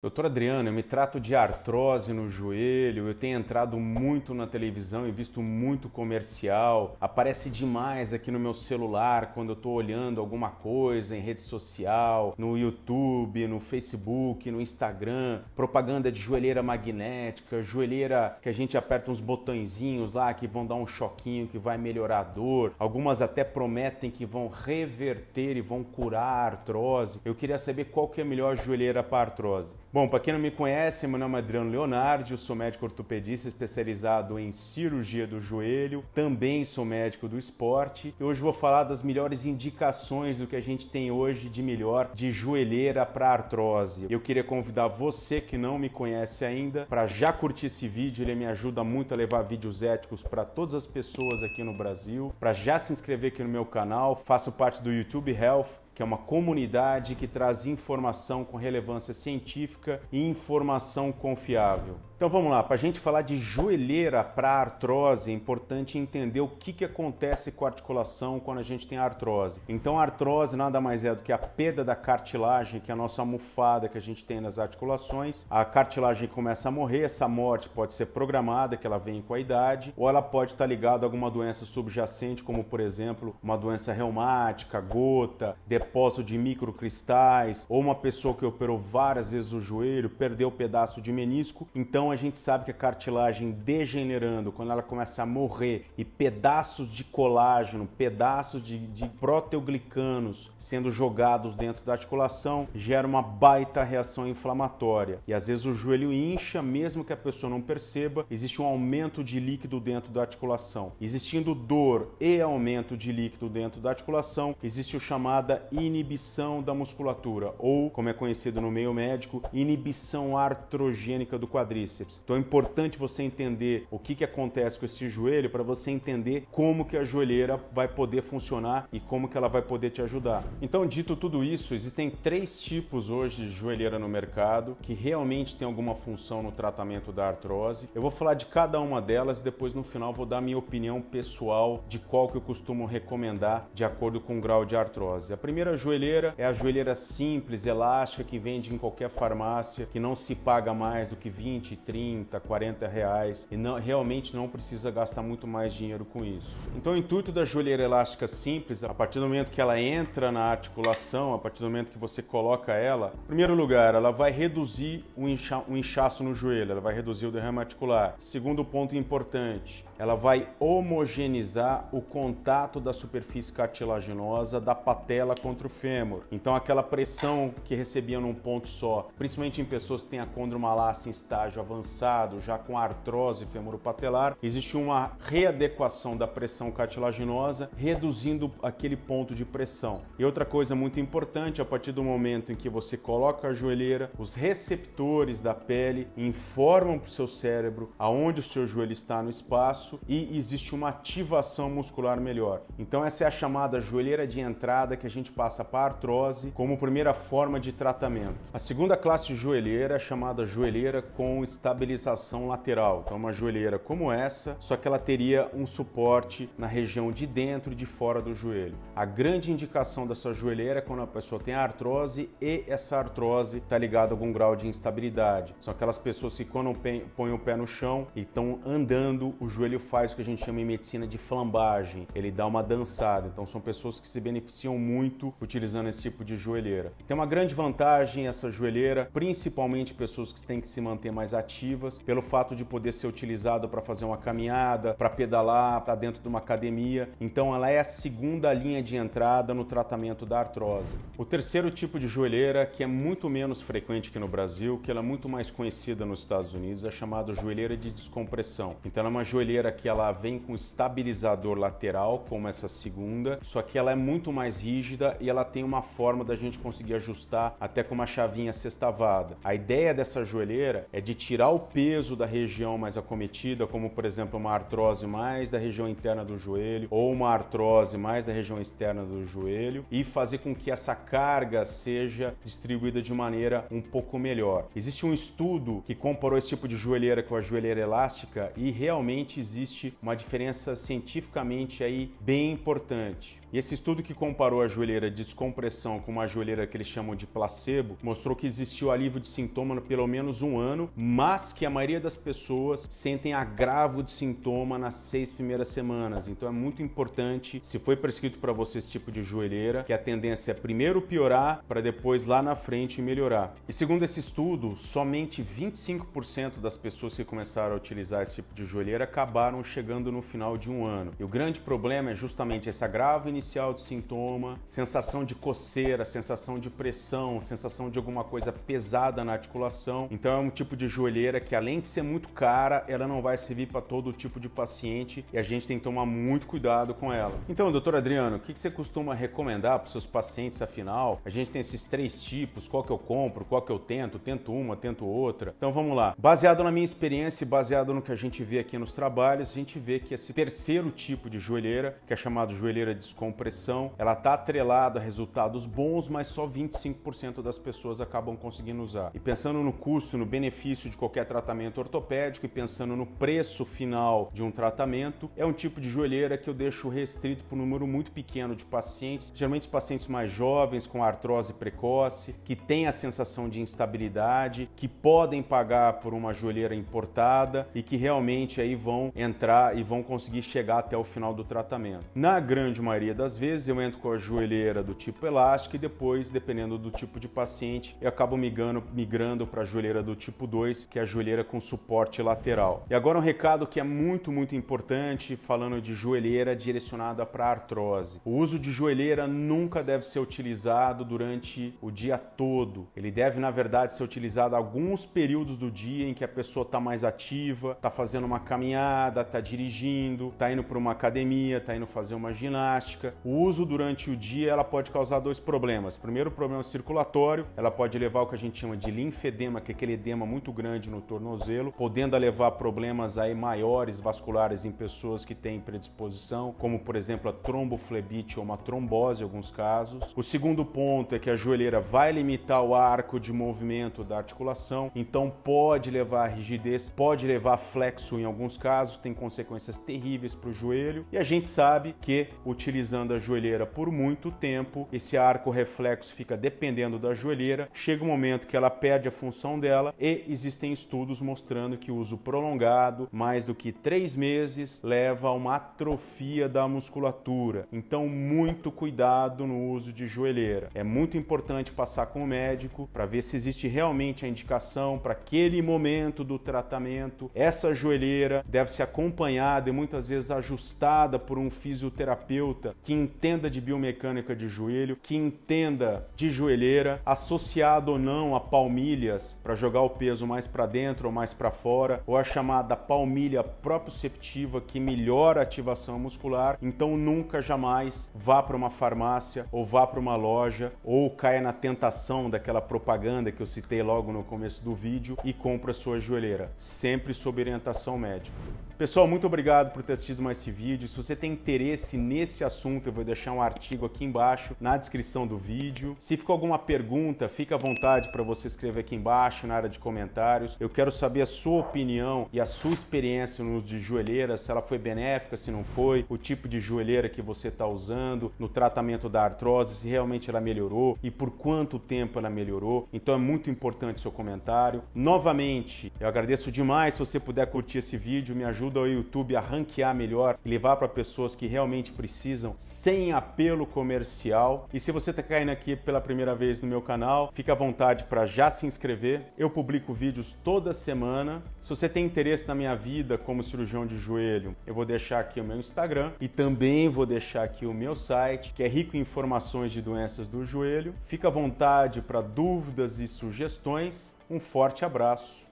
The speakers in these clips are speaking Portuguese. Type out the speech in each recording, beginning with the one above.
Doutor Adriano, eu me trato de artrose no joelho, eu tenho entrado muito na televisão e visto muito comercial, aparece demais aqui no meu celular quando eu estou olhando alguma coisa em rede social, no YouTube, no Facebook, no Instagram, propaganda de joelheira magnética, joelheira que a gente aperta uns botõezinhos lá que vão dar um choquinho que vai melhorar a dor, algumas até prometem que vão reverter e vão curar a artrose. Eu queria saber qual que é a melhor joelheira para artrose. Bom, para quem não me conhece, meu nome é Adriano Leonardi, eu sou médico ortopedista especializado em cirurgia do joelho, também sou médico do esporte e hoje vou falar das melhores indicações do que a gente tem hoje de melhor de joelheira para artrose. Eu queria convidar você que não me conhece ainda para já curtir esse vídeo, ele me ajuda muito a levar vídeos éticos para todas as pessoas aqui no Brasil, para já se inscrever aqui no meu canal, faço parte do YouTube Health que é uma comunidade que traz informação com relevância científica e informação confiável. Então vamos lá, para a gente falar de joelheira para artrose, é importante entender o que, que acontece com a articulação quando a gente tem artrose. Então a artrose nada mais é do que a perda da cartilagem, que é a nossa almofada que a gente tem nas articulações. A cartilagem começa a morrer, essa morte pode ser programada, que ela vem com a idade, ou ela pode estar tá ligada a alguma doença subjacente, como por exemplo uma doença reumática, gota, depósito de microcristais, ou uma pessoa que operou várias vezes o joelho, perdeu um pedaço de menisco, então a gente sabe que a cartilagem degenerando, quando ela começa a morrer e pedaços de colágeno, pedaços de, de proteoglicanos sendo jogados dentro da articulação, gera uma baita reação inflamatória. E às vezes o joelho incha, mesmo que a pessoa não perceba, existe um aumento de líquido dentro da articulação. Existindo dor e aumento de líquido dentro da articulação, existe o chamada inibição da musculatura, ou como é conhecido no meio médico, inibição artrogênica do quadríceps então é importante você entender o que, que acontece com esse joelho para você entender como que a joelheira vai poder funcionar e como que ela vai poder te ajudar. Então, dito tudo isso, existem três tipos hoje de joelheira no mercado que realmente tem alguma função no tratamento da artrose. Eu vou falar de cada uma delas e depois no final vou dar minha opinião pessoal de qual que eu costumo recomendar de acordo com o grau de artrose. A primeira joelheira é a joelheira simples, elástica que vende em qualquer farmácia, que não se paga mais do que 20, 30, 40 reais e não, realmente não precisa gastar muito mais dinheiro com isso. Então o intuito da joelheira elástica simples, a partir do momento que ela entra na articulação, a partir do momento que você coloca ela, em primeiro lugar, ela vai reduzir o, incha, o inchaço no joelho, ela vai reduzir o derrame articular. Segundo ponto importante, ela vai homogeneizar o contato da superfície cartilaginosa da patela contra o fêmur. Então aquela pressão que recebia num ponto só, principalmente em pessoas que têm a condromalácia em estágio avançado, avançado, já com artrose femoropatelar, existe uma readequação da pressão cartilaginosa, reduzindo aquele ponto de pressão. E outra coisa muito importante, a partir do momento em que você coloca a joelheira, os receptores da pele informam para o seu cérebro aonde o seu joelho está no espaço e existe uma ativação muscular melhor. Então essa é a chamada joelheira de entrada que a gente passa para a artrose como primeira forma de tratamento. A segunda classe de joelheira é chamada joelheira com estágio estabilização lateral. Então, uma joelheira como essa, só que ela teria um suporte na região de dentro e de fora do joelho. A grande indicação dessa joelheira é quando a pessoa tem artrose e essa artrose está ligada a algum grau de instabilidade. São aquelas pessoas que quando põem o pé no chão e estão andando, o joelho faz o que a gente chama em medicina de flambagem, ele dá uma dançada. Então, são pessoas que se beneficiam muito utilizando esse tipo de joelheira. E tem uma grande vantagem essa joelheira, principalmente pessoas que têm que se manter mais ativas pelo fato de poder ser utilizado para fazer uma caminhada, para pedalar, para dentro de uma academia. Então ela é a segunda linha de entrada no tratamento da artrose. O terceiro tipo de joelheira, que é muito menos frequente que no Brasil, que ela é muito mais conhecida nos Estados Unidos, é chamada joelheira de descompressão. Então ela é uma joelheira que ela vem com estabilizador lateral, como essa segunda, só que ela é muito mais rígida e ela tem uma forma da gente conseguir ajustar até com uma chavinha sextavada. A ideia dessa joelheira é de tirar tirar o peso da região mais acometida, como por exemplo uma artrose mais da região interna do joelho ou uma artrose mais da região externa do joelho e fazer com que essa carga seja distribuída de maneira um pouco melhor. Existe um estudo que comparou esse tipo de joelheira com a joelheira elástica e realmente existe uma diferença cientificamente aí bem importante. E esse estudo que comparou a joelheira de descompressão com uma joelheira que eles chamam de placebo mostrou que existiu alívio de sintoma no pelo menos um ano, mas que a maioria das pessoas sentem agravo de sintoma nas seis primeiras semanas. Então é muito importante, se foi prescrito para você esse tipo de joelheira, que a tendência é primeiro piorar para depois lá na frente melhorar. E segundo esse estudo, somente 25% das pessoas que começaram a utilizar esse tipo de joelheira acabaram chegando no final de um ano. E o grande problema é justamente esse agravo inicial de sintoma, sensação de coceira, sensação de pressão, sensação de alguma coisa pesada na articulação. Então é um tipo de joelheira que além de ser muito cara, ela não vai servir para todo tipo de paciente e a gente tem que tomar muito cuidado com ela. Então, doutor Adriano, o que, você costuma recomendar para seus pacientes afinal? A gente tem esses três tipos, qual que eu compro, qual que eu tento, tento uma, tento outra. Então vamos lá. Baseado na minha experiência e baseado no que a gente vê aqui nos trabalhos, a gente vê que esse terceiro tipo de joelheira, que é chamado joelheira desconto, compressão, ela está atrelada a resultados bons, mas só 25% das pessoas acabam conseguindo usar. E pensando no custo, no benefício de qualquer tratamento ortopédico e pensando no preço final de um tratamento, é um tipo de joelheira que eu deixo restrito para um número muito pequeno de pacientes, geralmente pacientes mais jovens com artrose precoce, que têm a sensação de instabilidade, que podem pagar por uma joelheira importada e que realmente aí vão entrar e vão conseguir chegar até o final do tratamento. Na grande maioria das vezes eu entro com a joelheira do tipo elástica e depois, dependendo do tipo de paciente, eu acabo migrando, migrando para a joelheira do tipo 2, que é a joelheira com suporte lateral. E agora um recado que é muito, muito importante, falando de joelheira direcionada para artrose. O uso de joelheira nunca deve ser utilizado durante o dia todo. Ele deve, na verdade, ser utilizado alguns períodos do dia em que a pessoa está mais ativa, está fazendo uma caminhada, está dirigindo, está indo para uma academia, está indo fazer uma ginástica, prática, o uso durante o dia ela pode causar dois problemas. Primeiro, o problema circulatório, ela pode levar o que a gente chama de linfedema, que é aquele edema muito grande no tornozelo, podendo levar problemas aí maiores vasculares em pessoas que têm predisposição, como por exemplo a tromboflebite ou uma trombose em alguns casos. O segundo ponto é que a joelheira vai limitar o arco de movimento da articulação, então pode levar a rigidez, pode levar flexo em alguns casos, tem consequências terríveis para o joelho. E a gente sabe que utilizando utilizando a joelheira por muito tempo, esse arco reflexo fica dependendo da joelheira, chega um momento que ela perde a função dela e existem estudos mostrando que o uso prolongado, mais do que três meses, leva a uma atrofia da musculatura. Então, muito cuidado no uso de joelheira. É muito importante passar com o médico para ver se existe realmente a indicação para aquele momento do tratamento. Essa joelheira deve ser acompanhada e muitas vezes ajustada por um fisioterapeuta que entenda de biomecânica de joelho, que entenda de joelheira, associado ou não a palmilhas para jogar o peso mais para dentro ou mais para fora, ou a chamada palmilha proprioceptiva que melhora a ativação muscular. Então nunca jamais vá para uma farmácia ou vá para uma loja ou caia na tentação daquela propaganda que eu citei logo no começo do vídeo e compra sua joelheira, sempre sob orientação médica. Pessoal, muito obrigado por ter assistido mais esse vídeo. Se você tem interesse nesse assunto, eu vou deixar um artigo aqui embaixo na descrição do vídeo. Se ficou alguma pergunta, fica à vontade para você escrever aqui embaixo na área de comentários. Eu quero saber a sua opinião e a sua experiência no uso de joelheira, se ela foi benéfica, se não foi, o tipo de joelheira que você está usando, no tratamento da artrose, se realmente ela melhorou e por quanto tempo ela melhorou. Então é muito importante seu comentário. Novamente, eu agradeço demais se você puder curtir esse vídeo, me ajuda ajuda o YouTube a ranquear melhor e levar para pessoas que realmente precisam, sem apelo comercial. E se você está caindo aqui pela primeira vez no meu canal, fica à vontade para já se inscrever. Eu publico vídeos toda semana. Se você tem interesse na minha vida como cirurgião de joelho, eu vou deixar aqui o meu Instagram e também vou deixar aqui o meu site, que é rico em informações de doenças do joelho. Fica à vontade para dúvidas e sugestões. Um forte abraço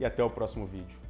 e até o próximo vídeo.